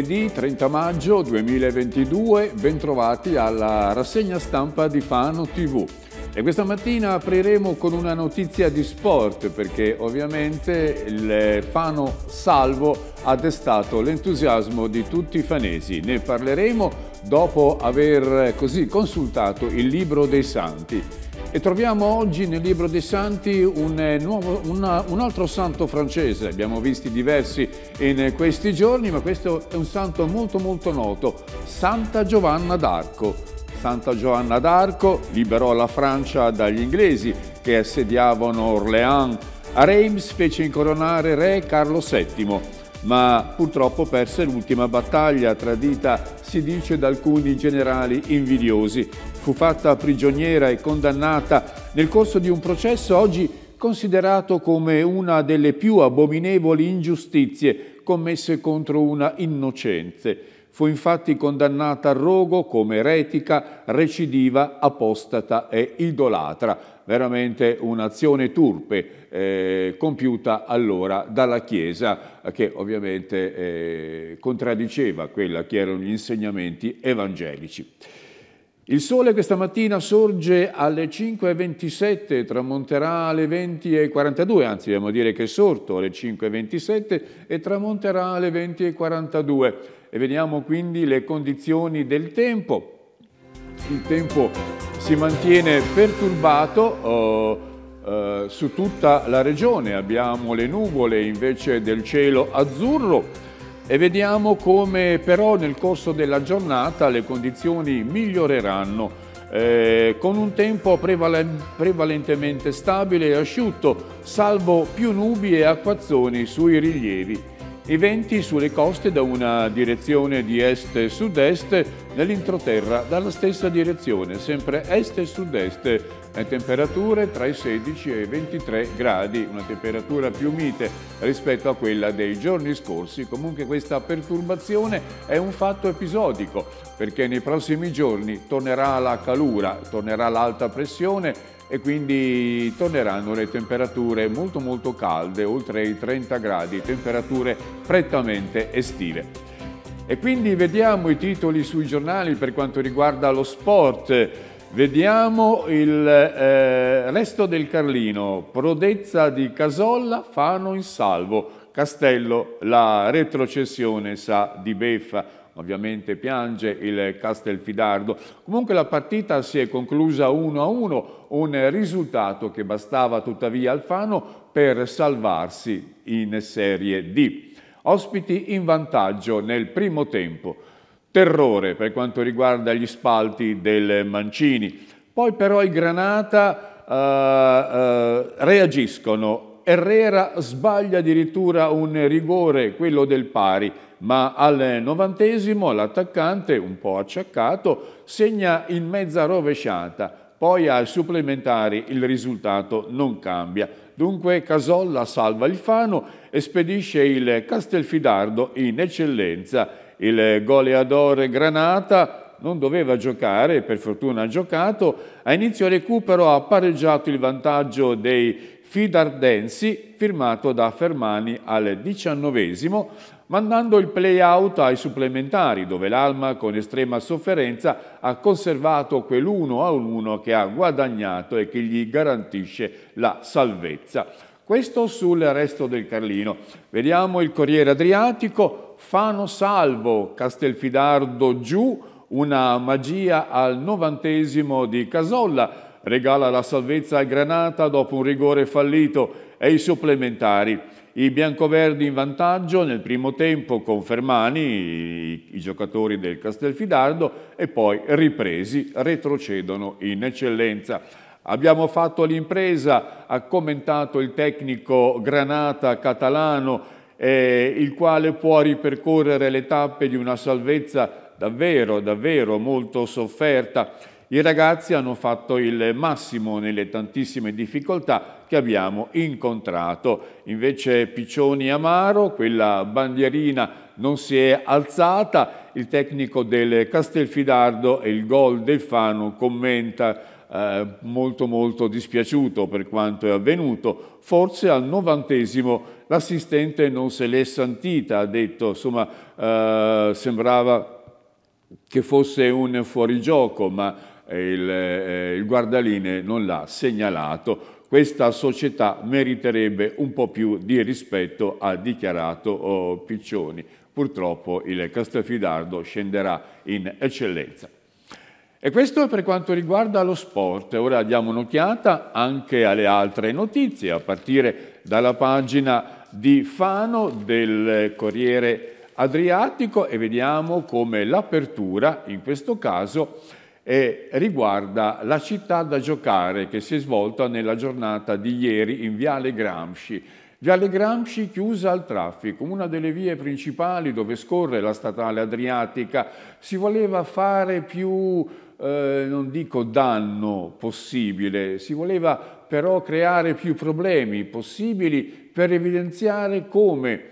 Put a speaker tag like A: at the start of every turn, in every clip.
A: lunedì 30 maggio 2022, bentrovati alla rassegna stampa di Fano TV. E questa mattina apriremo con una notizia di sport perché ovviamente il Fano Salvo ha destato l'entusiasmo di tutti i fanesi. Ne parleremo dopo aver eh, così consultato il Libro dei Santi. E troviamo oggi nel Libro dei Santi un, eh, nuovo, una, un altro santo francese, abbiamo visti diversi in questi giorni, ma questo è un santo molto molto noto, Santa Giovanna d'Arco. Santa Giovanna d'Arco liberò la Francia dagli inglesi che assediavano Orléans. A Reims fece incoronare re Carlo VII ma purtroppo perse l'ultima battaglia, tradita si dice da alcuni generali invidiosi. Fu fatta prigioniera e condannata nel corso di un processo oggi considerato come una delle più abominevoli ingiustizie commesse contro una innocente. Fu infatti condannata a rogo come eretica, recidiva, apostata e idolatra veramente un'azione turpe eh, compiuta allora dalla Chiesa che ovviamente eh, contraddiceva quella che erano gli insegnamenti evangelici. Il sole questa mattina sorge alle 5.27, tramonterà alle 20.42, anzi dobbiamo dire che è sorto alle 5.27 e tramonterà alle 20.42. E vediamo quindi le condizioni del tempo. Il tempo si mantiene perturbato oh, eh, su tutta la regione. Abbiamo le nuvole invece del cielo azzurro e vediamo come però nel corso della giornata le condizioni miglioreranno. Eh, con un tempo prevalentemente stabile e asciutto, salvo più nubi e acquazzoni sui rilievi e venti sulle coste da una direzione di est-sud-est, e nell'introterra dalla stessa direzione, sempre est-sud-est, e le temperature tra i 16 e i 23 gradi, una temperatura più mite rispetto a quella dei giorni scorsi. Comunque questa perturbazione è un fatto episodico perché nei prossimi giorni tornerà la calura, tornerà l'alta pressione e quindi torneranno le temperature molto molto calde, oltre i 30 gradi, temperature prettamente estive. E quindi vediamo i titoli sui giornali per quanto riguarda lo sport. Vediamo il eh, resto del Carlino, prodezza di Casolla, Fano in salvo, Castello la retrocessione sa di beffa ovviamente piange il Castelfidardo. Comunque la partita si è conclusa 1-1, un risultato che bastava tuttavia Alfano per salvarsi in Serie D. Ospiti in vantaggio nel primo tempo. Terrore per quanto riguarda gli spalti del Mancini. Poi però i Granata eh, eh, reagiscono. Herrera sbaglia addirittura un rigore, quello del pari ma al novantesimo l'attaccante, un po' acciaccato, segna in mezza rovesciata. Poi ai supplementari il risultato non cambia. Dunque Casolla salva il Fano e spedisce il Castelfidardo in eccellenza. Il goleador Granata non doveva giocare, per fortuna ha giocato, a inizio recupero ha pareggiato il vantaggio dei Fidardensi, firmato da Fermani al diciannovesimo, mandando il play-out ai supplementari, dove l'Alma con estrema sofferenza ha conservato quell'1 a 1 che ha guadagnato e che gli garantisce la salvezza. Questo sul resto del Carlino. Vediamo il Corriere Adriatico, Fano salvo, Castelfidardo giù, una magia al novantesimo di Casolla, regala la salvezza a Granata dopo un rigore fallito e i supplementari. I biancoverdi in vantaggio nel primo tempo con Fermani, i, i giocatori del Castelfidardo e poi ripresi retrocedono in eccellenza. Abbiamo fatto l'impresa, ha commentato il tecnico Granata catalano, eh, il quale può ripercorrere le tappe di una salvezza davvero, davvero molto sofferta. I ragazzi hanno fatto il massimo nelle tantissime difficoltà, che abbiamo incontrato. Invece Piccioni Amaro, quella bandierina non si è alzata, il tecnico del Castelfidardo e il gol del Fano commenta eh, molto molto dispiaciuto per quanto è avvenuto. Forse al novantesimo l'assistente non se l'è sentita, ha detto, insomma eh, sembrava che fosse un fuorigioco, ma il, eh, il guardaline non l'ha segnalato questa società meriterebbe un po' più di rispetto, ha dichiarato oh, Piccioni. Purtroppo il Castelfidardo scenderà in eccellenza. E questo per quanto riguarda lo sport. Ora diamo un'occhiata anche alle altre notizie, a partire dalla pagina di Fano del Corriere Adriatico e vediamo come l'apertura, in questo caso, e riguarda la città da giocare che si è svolta nella giornata di ieri in Viale Gramsci. Viale Gramsci chiusa al traffico, una delle vie principali dove scorre la statale adriatica, si voleva fare più, eh, non dico danno possibile, si voleva però creare più problemi possibili per evidenziare come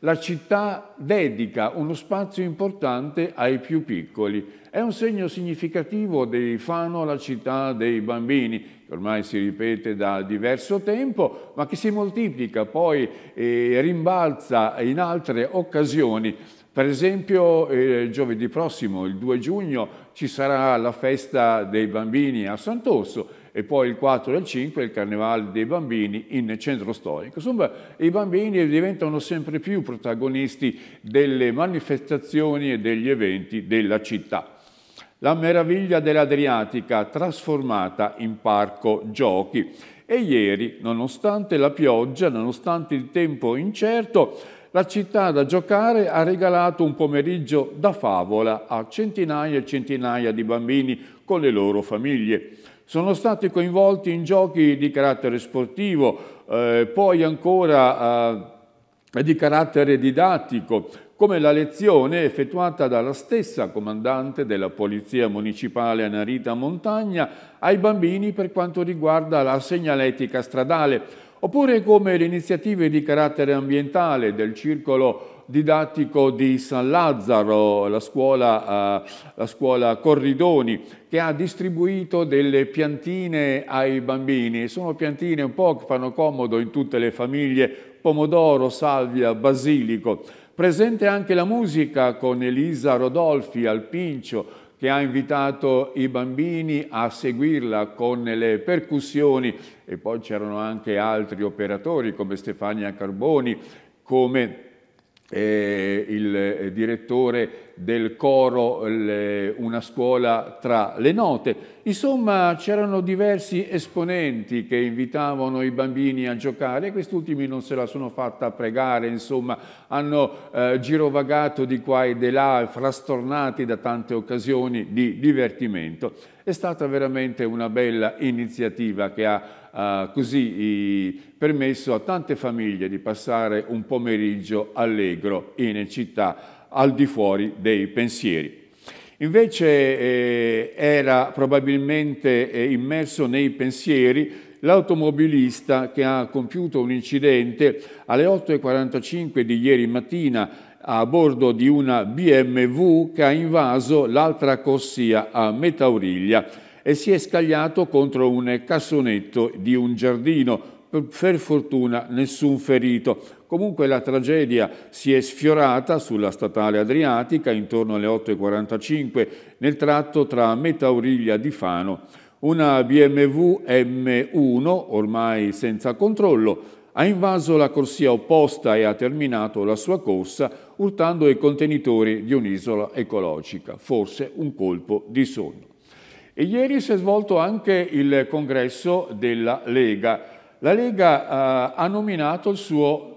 A: la città dedica uno spazio importante ai più piccoli. È un segno significativo dei Fano la città dei bambini, che ormai si ripete da diverso tempo, ma che si moltiplica poi e rimbalza in altre occasioni. Per esempio eh, giovedì prossimo, il 2 giugno, ci sarà la festa dei bambini a Sant'Osso e poi il 4 e il 5 il carnevale dei bambini in centro storico. Insomma, i bambini diventano sempre più protagonisti delle manifestazioni e degli eventi della città. La meraviglia dell'Adriatica trasformata in parco giochi. E ieri, nonostante la pioggia, nonostante il tempo incerto, la città da giocare ha regalato un pomeriggio da favola a centinaia e centinaia di bambini con le loro famiglie sono stati coinvolti in giochi di carattere sportivo, eh, poi ancora eh, di carattere didattico, come la lezione effettuata dalla stessa comandante della Polizia Municipale Anarita Montagna ai bambini per quanto riguarda la segnaletica stradale, oppure come le iniziative di carattere ambientale del circolo didattico di San Lazzaro, la scuola, eh, la scuola, Corridoni, che ha distribuito delle piantine ai bambini. Sono piantine un po' che fanno comodo in tutte le famiglie, pomodoro, salvia, basilico. Presente anche la musica con Elisa Rodolfi al Pincio, che ha invitato i bambini a seguirla con le percussioni e poi c'erano anche altri operatori come Stefania Carboni, come eh, il eh, direttore del coro le, eh, Una scuola tra le note. Insomma, c'erano diversi esponenti che invitavano i bambini a giocare e ultimi non se la sono fatta pregare, insomma, hanno eh, girovagato di qua e di là, frastornati da tante occasioni di divertimento. È stata veramente una bella iniziativa che ha eh, così permesso a tante famiglie di passare un pomeriggio allegro in città al di fuori dei pensieri. Invece eh, era probabilmente eh, immerso nei pensieri l'automobilista che ha compiuto un incidente alle 8.45 di ieri mattina a bordo di una BMW che ha invaso l'altra corsia a Metauriglia e si è scagliato contro un cassonetto di un giardino. Per fortuna nessun ferito. Comunque la tragedia si è sfiorata sulla statale adriatica intorno alle 8.45 nel tratto tra Metauriglia e Fano. Una BMW M1 ormai senza controllo ha invaso la corsia opposta e ha terminato la sua corsa urtando i contenitori di un'isola ecologica, forse un colpo di sonno. E ieri si è svolto anche il congresso della Lega. La Lega eh, ha nominato il suo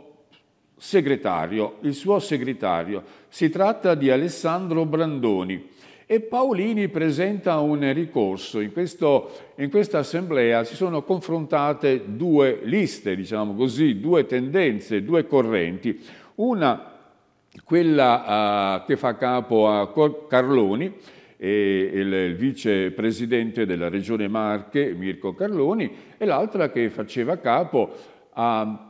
A: segretario, il suo segretario. Si tratta di Alessandro Brandoni e Paolini presenta un ricorso. In, questo, in questa assemblea si sono confrontate due liste, diciamo così, due tendenze, due correnti. Una, quella eh, che fa capo a Carloni, e il vicepresidente della Regione Marche, Mirko Carloni, e l'altra che faceva capo a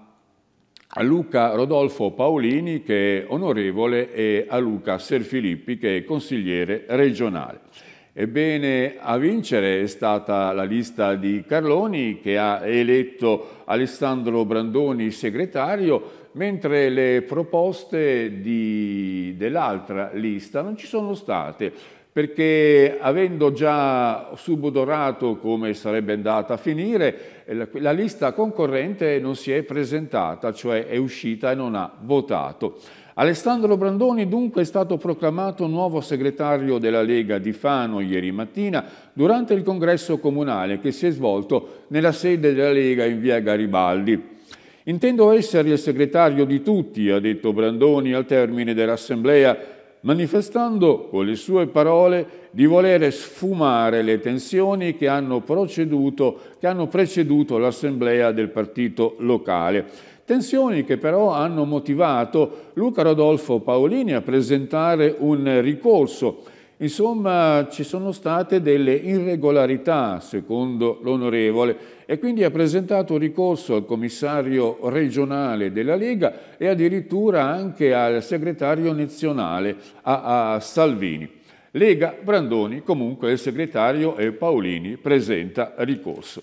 A: a Luca Rodolfo Paolini che è onorevole e a Luca Serfilippi che è consigliere regionale. Ebbene, a vincere è stata la lista di Carloni che ha eletto Alessandro Brandoni segretario, mentre le proposte dell'altra lista non ci sono state perché avendo già subodorato come sarebbe andata a finire, eh, la lista concorrente non si è presentata, cioè è uscita e non ha votato. Alessandro Brandoni dunque è stato proclamato nuovo segretario della Lega di Fano ieri mattina durante il congresso comunale che si è svolto nella sede della Lega in via Garibaldi. Intendo essere il segretario di tutti, ha detto Brandoni al termine dell'assemblea manifestando con le sue parole di volere sfumare le tensioni che hanno, proceduto, che hanno preceduto l'assemblea del partito locale. Tensioni che però hanno motivato Luca Rodolfo Paolini a presentare un ricorso Insomma, ci sono state delle irregolarità, secondo l'onorevole, e quindi ha presentato ricorso al commissario regionale della Lega e addirittura anche al segretario nazionale, a, a Salvini. Lega Brandoni, comunque il segretario e Paolini presenta ricorso.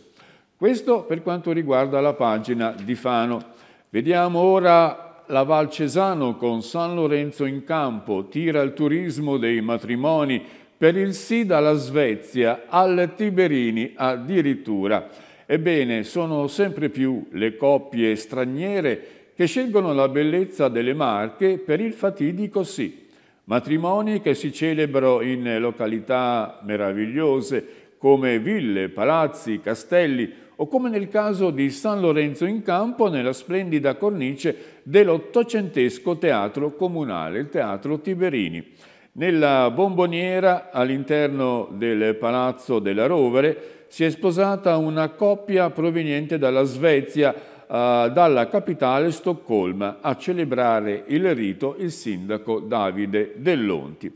A: Questo per quanto riguarda la pagina di Fano. Vediamo ora la Valcesano con San Lorenzo in campo, tira il turismo dei matrimoni, per il sì dalla Svezia al Tiberini addirittura. Ebbene, sono sempre più le coppie straniere che scelgono la bellezza delle Marche per il fatidico sì. Matrimoni che si celebrano in località meravigliose come ville, palazzi, castelli o come nel caso di San Lorenzo in Campo nella splendida cornice dell'ottocentesco teatro comunale, il teatro Tiberini. Nella bomboniera all'interno del palazzo della Rovere si è sposata una coppia proveniente dalla Svezia, eh, dalla capitale Stoccolma, a celebrare il rito il sindaco Davide Dell'Onti.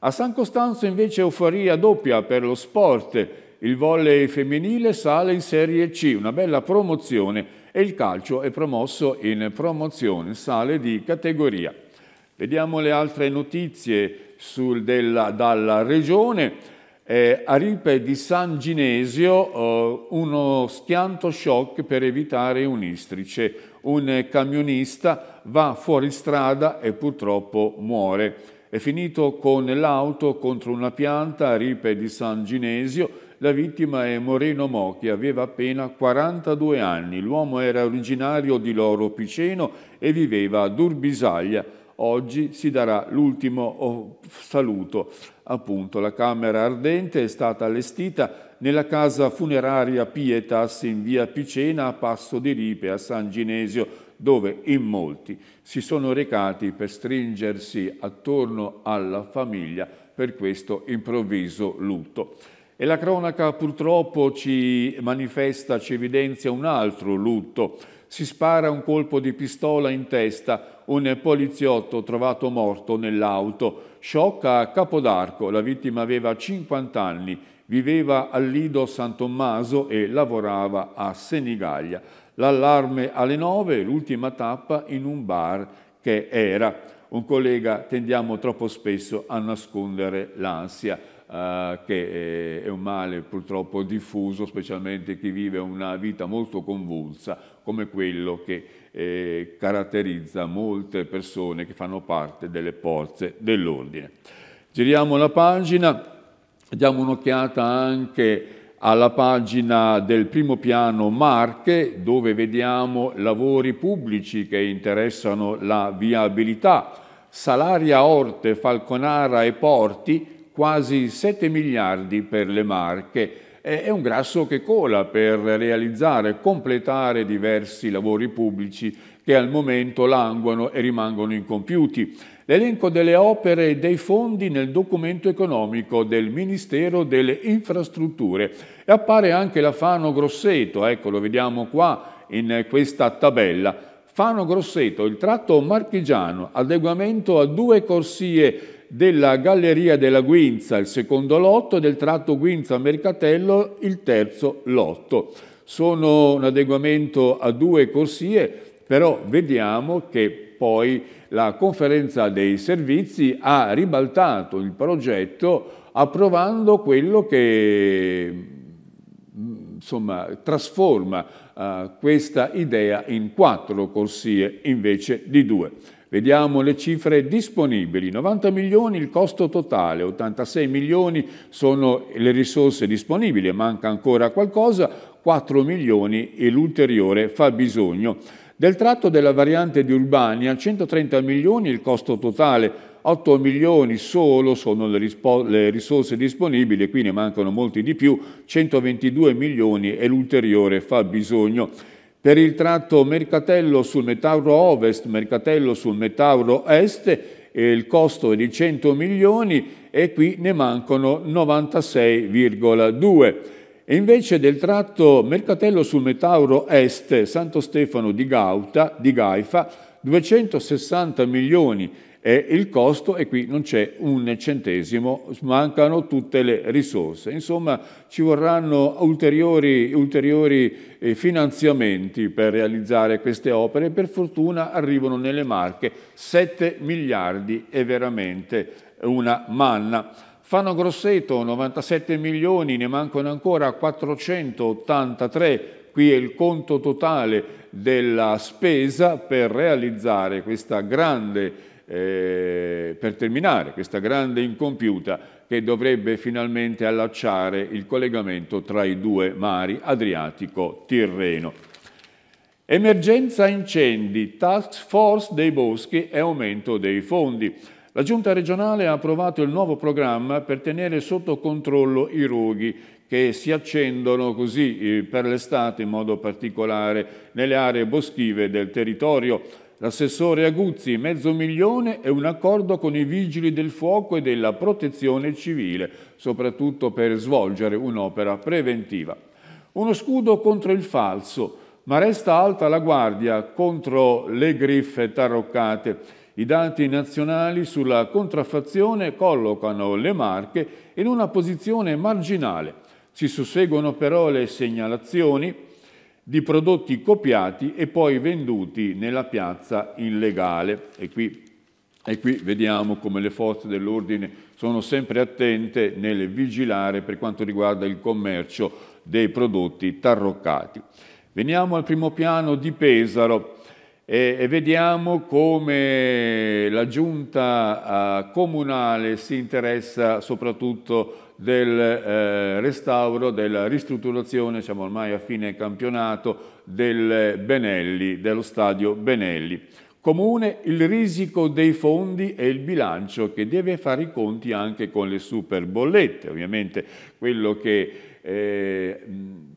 A: A San Costanzo invece euforia doppia per lo sport il volley femminile sale in Serie C, una bella promozione e il calcio è promosso in promozione, sale di categoria. Vediamo le altre notizie sul, della, dalla regione. Eh, a Ripe di San Ginesio eh, uno schianto shock per evitare un istrice. Un camionista va fuori strada e purtroppo muore. È finito con l'auto contro una pianta a Ripe di San Ginesio la vittima è Moreno Mochi, aveva appena 42 anni. L'uomo era originario di Loro Piceno e viveva a Durbisaglia. Oggi si darà l'ultimo oh, saluto. Appunto, la camera ardente è stata allestita nella casa funeraria Pietas in via Picena a Passo di Ripe a San Ginesio, dove in molti si sono recati per stringersi attorno alla famiglia per questo improvviso lutto. E la cronaca purtroppo ci manifesta, ci evidenzia un altro lutto. Si spara un colpo di pistola in testa, un poliziotto trovato morto nell'auto. Shock a Capodarco, la vittima aveva 50 anni, viveva al Lido San Tommaso e lavorava a Senigallia. L'allarme alle 9, l'ultima tappa in un bar che era. Un collega tendiamo troppo spesso a nascondere l'ansia. Eh, che eh, è un male purtroppo diffuso, specialmente chi vive una vita molto convulsa come quello che eh, caratterizza molte persone che fanno parte delle forze dell'ordine. Giriamo la pagina, diamo un'occhiata anche alla pagina del primo piano Marche, dove vediamo lavori pubblici che interessano la viabilità. Salaria Orte, Falconara e Porti quasi 7 miliardi per le marche. Eh, è un grasso che cola per realizzare, e completare diversi lavori pubblici che al momento languono e rimangono incompiuti. L'elenco delle opere e dei fondi nel documento economico del Ministero delle Infrastrutture. E appare anche la Fano Grosseto, ecco lo vediamo qua in questa tabella. Fano Grosseto, il tratto marchigiano, adeguamento a due corsie della Galleria della Guinza il secondo lotto del tratto Guinza-Mercatello il terzo lotto. Sono un adeguamento a due corsie, però vediamo che poi la conferenza dei servizi ha ribaltato il progetto approvando quello che insomma, trasforma uh, questa idea in quattro corsie invece di due. Vediamo le cifre disponibili, 90 milioni il costo totale, 86 milioni sono le risorse disponibili, manca ancora qualcosa, 4 milioni e l'ulteriore fabbisogno. Del tratto della variante di Urbania, 130 milioni il costo totale, 8 milioni solo sono le, le, risorse disponibili, qui ne mancano molti di più, 122 milioni è l'ulteriore fabbisogno per il tratto Mercatello sul Metauro Ovest, Mercatello sul Metauro Est, il costo è di 100 milioni e qui ne mancano 96,2. Invece del tratto Mercatello sul Metauro Est, Santo Stefano di, Gauta, di Gaifa, 260 milioni e il costo e qui non c'è un centesimo, mancano tutte le risorse. Insomma ci vorranno ulteriori, ulteriori eh, finanziamenti per realizzare queste opere per fortuna arrivano nelle marche 7 miliardi è veramente una manna. Fanno Grosseto 97 milioni, ne mancano ancora 483 qui è il conto totale della spesa per realizzare questa grande eh, per terminare, questa grande incompiuta che dovrebbe finalmente allacciare il collegamento tra i due mari Adriatico-Tirreno. Emergenza incendi, task force dei boschi e aumento dei fondi. La Giunta regionale ha approvato il nuovo programma per tenere sotto controllo i roghi che si accendono così eh, per l'estate, in modo particolare nelle aree boschive del territorio. L'assessore Aguzzi, mezzo milione e un accordo con i vigili del fuoco e della protezione civile, soprattutto per svolgere un'opera preventiva. Uno scudo contro il falso, ma resta alta la guardia contro le griffe taroccate. I dati nazionali sulla contraffazione collocano le marche in una posizione marginale. Si susseguono però le segnalazioni, di prodotti copiati e poi venduti nella piazza illegale. E qui, e qui vediamo come le forze dell'ordine sono sempre attente nel vigilare per quanto riguarda il commercio dei prodotti tarroccati. Veniamo al primo piano di Pesaro e, e vediamo come la giunta eh, comunale si interessa soprattutto del eh, restauro, della ristrutturazione, siamo ormai a fine campionato, del Benelli, dello stadio Benelli. Comune il risico dei fondi e il bilancio che deve fare i conti anche con le super bollette, ovviamente quello che eh,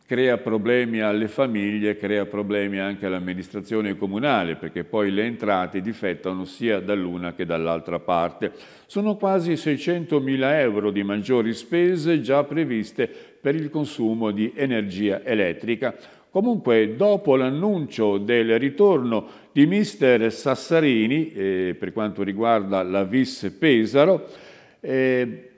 A: crea problemi alle famiglie, crea problemi anche all'amministrazione comunale, perché poi le entrate difettano sia dall'una che dall'altra parte. Sono quasi 600 mila euro di maggiori spese già previste per il consumo di energia elettrica. Comunque, dopo l'annuncio del ritorno di mister Sassarini, eh, per quanto riguarda la Vis Pesaro, eh,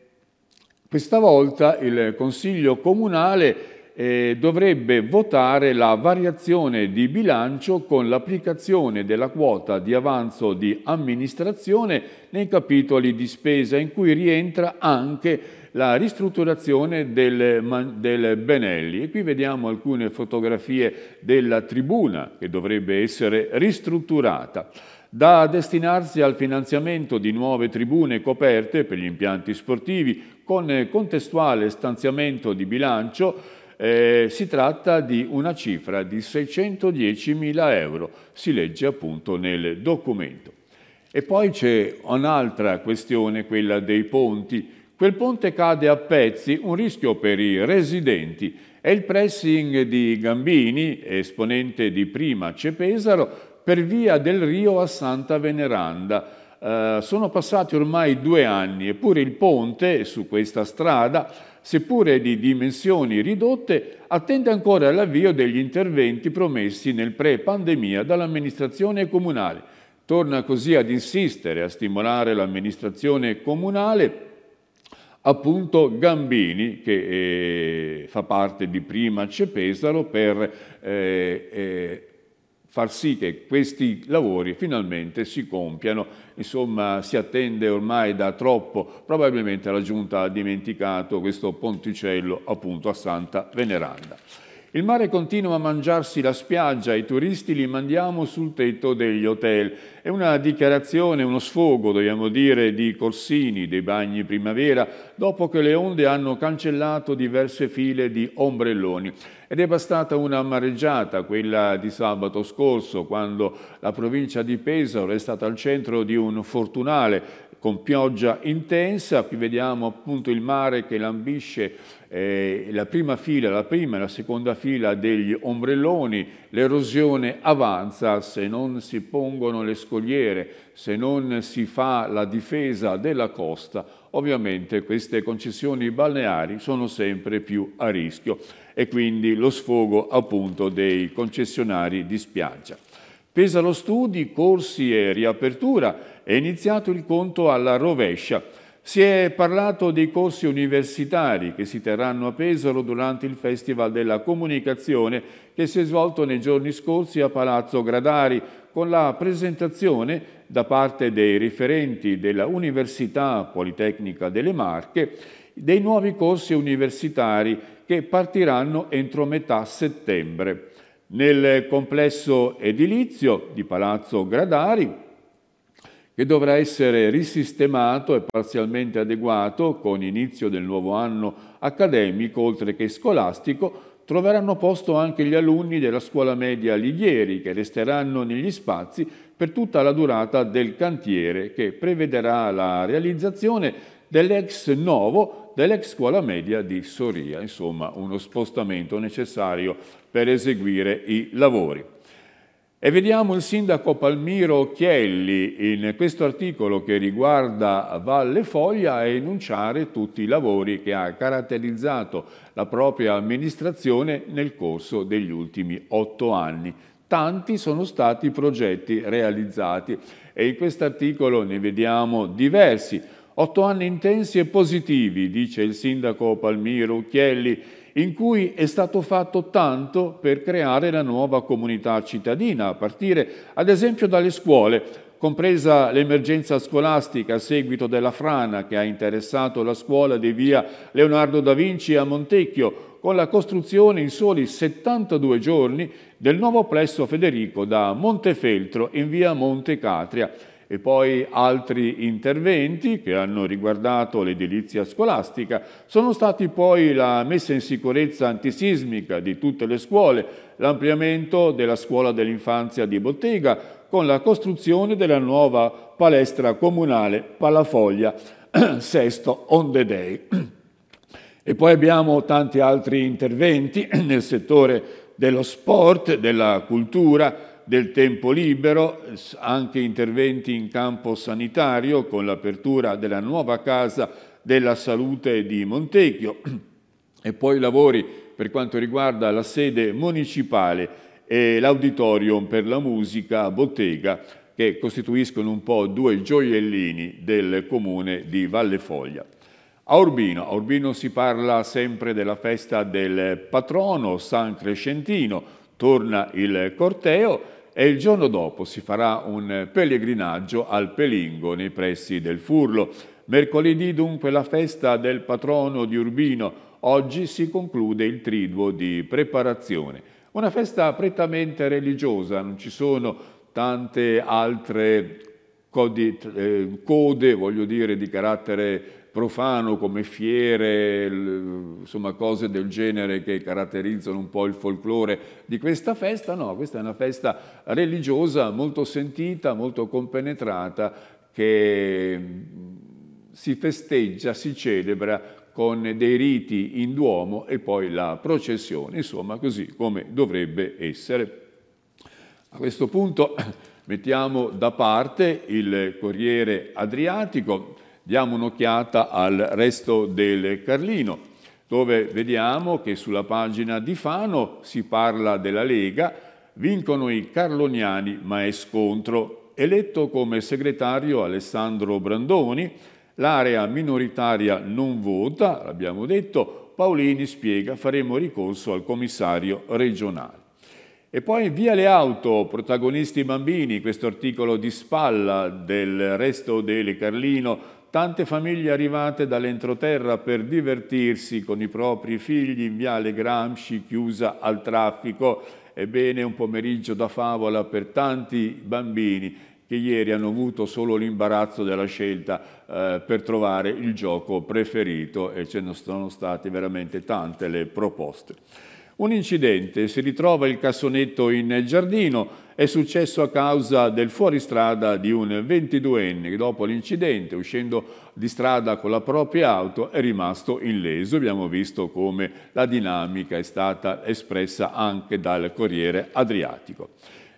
A: questa volta il Consiglio Comunale eh, dovrebbe votare la variazione di bilancio con l'applicazione della quota di avanzo di amministrazione nei capitoli di spesa in cui rientra anche la ristrutturazione del, del Benelli. E qui vediamo alcune fotografie della tribuna che dovrebbe essere ristrutturata da destinarsi al finanziamento di nuove tribune coperte per gli impianti sportivi con contestuale stanziamento di bilancio eh, si tratta di una cifra di 610.000 euro, si legge appunto nel documento. E poi c'è un'altra questione, quella dei ponti. Quel ponte cade a pezzi, un rischio per i residenti È il pressing di Gambini, esponente di prima Cepesaro, per via del Rio a Santa Veneranda. Eh, sono passati ormai due anni, eppure il ponte su questa strada seppure di dimensioni ridotte, attende ancora l'avvio degli interventi promessi nel pre-pandemia dall'amministrazione comunale. Torna così ad insistere a stimolare l'amministrazione comunale appunto Gambini, che eh, fa parte di Prima Cepesaro, per eh, eh, far sì che questi lavori finalmente si compiano. Insomma, si attende ormai da troppo, probabilmente la Giunta ha dimenticato questo ponticello appunto a Santa Veneranda. Il mare continua a mangiarsi la spiaggia, i turisti li mandiamo sul tetto degli hotel. È una dichiarazione, uno sfogo, dobbiamo dire, di Corsini, dei bagni primavera, dopo che le onde hanno cancellato diverse file di ombrelloni. Ed è bastata una amareggiata, quella di sabato scorso, quando la provincia di Pesaro è stata al centro di un fortunale con pioggia intensa, qui vediamo appunto il mare che lambisce eh, la prima fila, la prima e la seconda fila degli ombrelloni, l'erosione avanza se non si pongono le scogliere, se non si fa la difesa della costa, ovviamente queste concessioni balneari sono sempre più a rischio e quindi lo sfogo appunto dei concessionari di spiaggia. Pesaro Studi, corsi e riapertura, è iniziato il conto alla rovescia. Si è parlato dei corsi universitari che si terranno a Pesaro durante il Festival della Comunicazione che si è svolto nei giorni scorsi a Palazzo Gradari con la presentazione da parte dei riferenti della Università Politecnica delle Marche dei nuovi corsi universitari che partiranno entro metà settembre. Nel complesso edilizio di Palazzo Gradari, che dovrà essere risistemato e parzialmente adeguato con inizio del nuovo anno accademico oltre che scolastico, troveranno posto anche gli alunni della scuola media Lighieri che resteranno negli spazi per tutta la durata del cantiere che prevederà la realizzazione dell'ex novo dell'ex scuola media di Soria, insomma uno spostamento necessario per eseguire i lavori. E vediamo il sindaco Palmiro Chielli in questo articolo che riguarda Valle Foglia a enunciare tutti i lavori che ha caratterizzato la propria amministrazione nel corso degli ultimi otto anni. Tanti sono stati i progetti realizzati e in questo articolo ne vediamo diversi Otto anni intensi e positivi, dice il sindaco Palmiro Ucchielli, in cui è stato fatto tanto per creare la nuova comunità cittadina, a partire ad esempio dalle scuole, compresa l'emergenza scolastica a seguito della frana che ha interessato la scuola di via Leonardo da Vinci a Montecchio, con la costruzione in soli 72 giorni del nuovo plesso Federico da Montefeltro in via Montecatria e poi altri interventi che hanno riguardato l'edilizia scolastica, sono stati poi la messa in sicurezza antisismica di tutte le scuole, l'ampliamento della scuola dell'infanzia di Bottega con la costruzione della nuova palestra comunale Palafoglia Sesto on the day. E poi abbiamo tanti altri interventi nel settore dello sport, della cultura, del tempo libero, anche interventi in campo sanitario con l'apertura della nuova casa della salute di Montecchio e poi lavori per quanto riguarda la sede municipale e l'auditorium per la musica bottega che costituiscono un po' due gioiellini del comune di Valle Foglia. A Urbino, a Urbino si parla sempre della festa del patrono San Crescentino, torna il corteo e il giorno dopo si farà un pellegrinaggio al Pelingo nei pressi del Furlo. Mercoledì dunque la festa del patrono di Urbino, oggi si conclude il triduo di preparazione. Una festa prettamente religiosa, non ci sono tante altre code, eh, code voglio dire, di carattere profano come fiere, insomma cose del genere che caratterizzano un po' il folklore di questa festa, no, questa è una festa religiosa molto sentita, molto compenetrata, che mm, si festeggia, si celebra con dei riti in Duomo e poi la processione, insomma così come dovrebbe essere. A questo punto mettiamo da parte il Corriere Adriatico, diamo un'occhiata al resto del Carlino, dove vediamo che sulla pagina di Fano si parla della Lega, vincono i carloniani ma è scontro. Eletto come segretario Alessandro Brandoni, l'area minoritaria non vota, l'abbiamo detto, Paolini spiega faremo ricorso al commissario regionale. E poi via le auto, protagonisti bambini, questo articolo di spalla del resto del Carlino tante famiglie arrivate dall'entroterra per divertirsi con i propri figli in viale Gramsci chiusa al traffico. Ebbene, un pomeriggio da favola per tanti bambini che ieri hanno avuto solo l'imbarazzo della scelta eh, per trovare il gioco preferito e ce ne sono state veramente tante le proposte. Un incidente, si ritrova il cassonetto in giardino, è successo a causa del fuoristrada di un 22enne che dopo l'incidente, uscendo di strada con la propria auto, è rimasto illeso. Abbiamo visto come la dinamica è stata espressa anche dal Corriere Adriatico.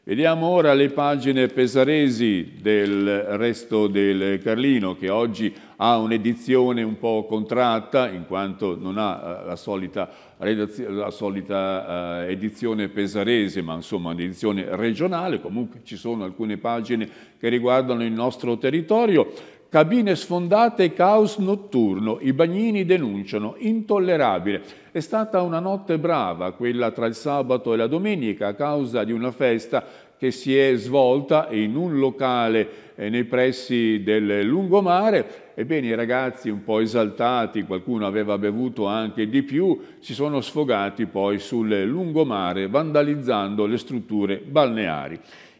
A: Vediamo ora le pagine pesaresi del resto del Carlino, che oggi ha un'edizione un po' contratta, in quanto non ha eh, la solita, la solita eh, edizione pesarese, ma insomma un'edizione regionale. Comunque ci sono alcune pagine che riguardano il nostro territorio. Cabine sfondate e caos notturno, i bagnini denunciano, intollerabile. È stata una notte brava quella tra il sabato e la domenica a causa di una festa che si è svolta in un locale eh, nei pressi del lungomare. Ebbene, i ragazzi un po' esaltati, qualcuno aveva bevuto anche di più, si sono sfogati poi sul lungomare vandalizzando le strutture balneari.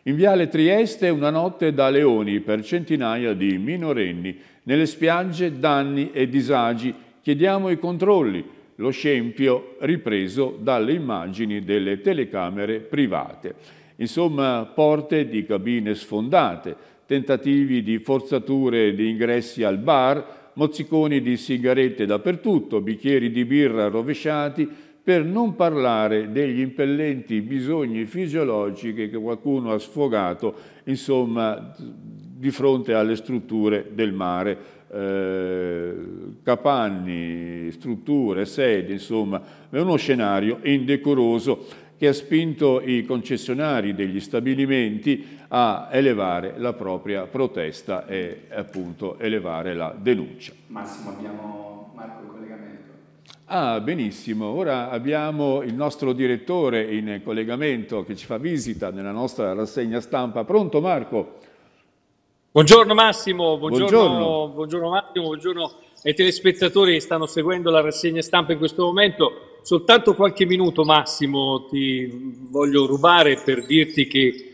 A: In Viale Trieste una notte da leoni per centinaia di minorenni. Nelle spiagge danni e disagi. Chiediamo i controlli. Lo scempio ripreso dalle immagini delle telecamere private. Insomma, porte di cabine sfondate, tentativi di forzature di ingressi al bar, mozziconi di sigarette dappertutto, bicchieri di birra rovesciati, per non parlare degli impellenti bisogni fisiologici che qualcuno ha sfogato, insomma, di fronte alle strutture del mare, eh, capanni, strutture, sedi, insomma, è uno scenario indecoroso che ha spinto i concessionari degli stabilimenti a elevare la propria protesta e appunto elevare la denuncia. Massimo, abbiamo Marco Ah, benissimo, ora abbiamo il nostro direttore in collegamento che ci fa visita nella nostra rassegna stampa. Pronto Marco? Buongiorno Massimo, buongiorno, buongiorno. buongiorno Massimo, buongiorno ai telespettatori che stanno seguendo la rassegna stampa in questo momento. Soltanto qualche minuto Massimo ti voglio rubare per dirti che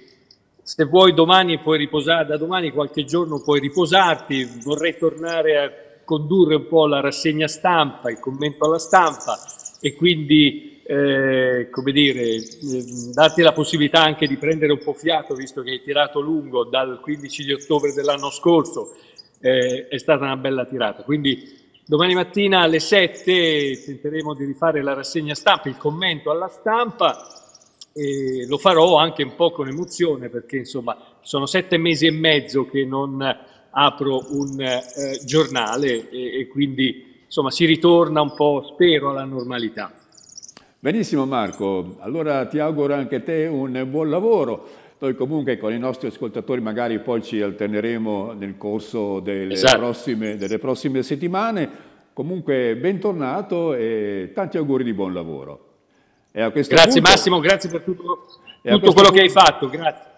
A: se vuoi domani puoi riposare, da domani qualche giorno puoi riposarti, vorrei tornare a condurre un po' la rassegna stampa, il commento alla stampa e quindi, eh, come dire, ehm, darti la possibilità anche di prendere un po' fiato, visto che hai tirato lungo dal 15 di ottobre dell'anno scorso, eh, è stata una bella tirata. Quindi domani mattina alle 7 tenteremo di rifare la rassegna stampa, il commento alla stampa. E lo farò anche un po' con emozione perché insomma sono sette mesi e mezzo che non apro un eh, giornale e, e quindi insomma si ritorna un po', spero, alla normalità. Benissimo Marco, allora ti auguro anche te un buon lavoro. Noi comunque con i nostri ascoltatori magari poi ci alterneremo nel corso delle, esatto. prossime, delle prossime settimane. Comunque bentornato e tanti auguri di buon lavoro. grazie punto, Massimo, grazie per tutto, tutto quello punto, che hai fatto. Grazie.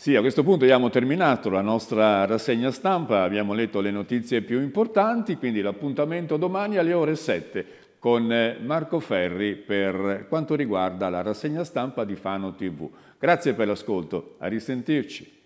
A: Sì, a questo punto abbiamo terminato la nostra rassegna stampa, abbiamo letto le notizie più importanti, quindi l'appuntamento domani alle ore 7 con eh, Marco Ferri per quanto riguarda la rassegna stampa di Fano TV. Grazie per l'ascolto, a risentirci.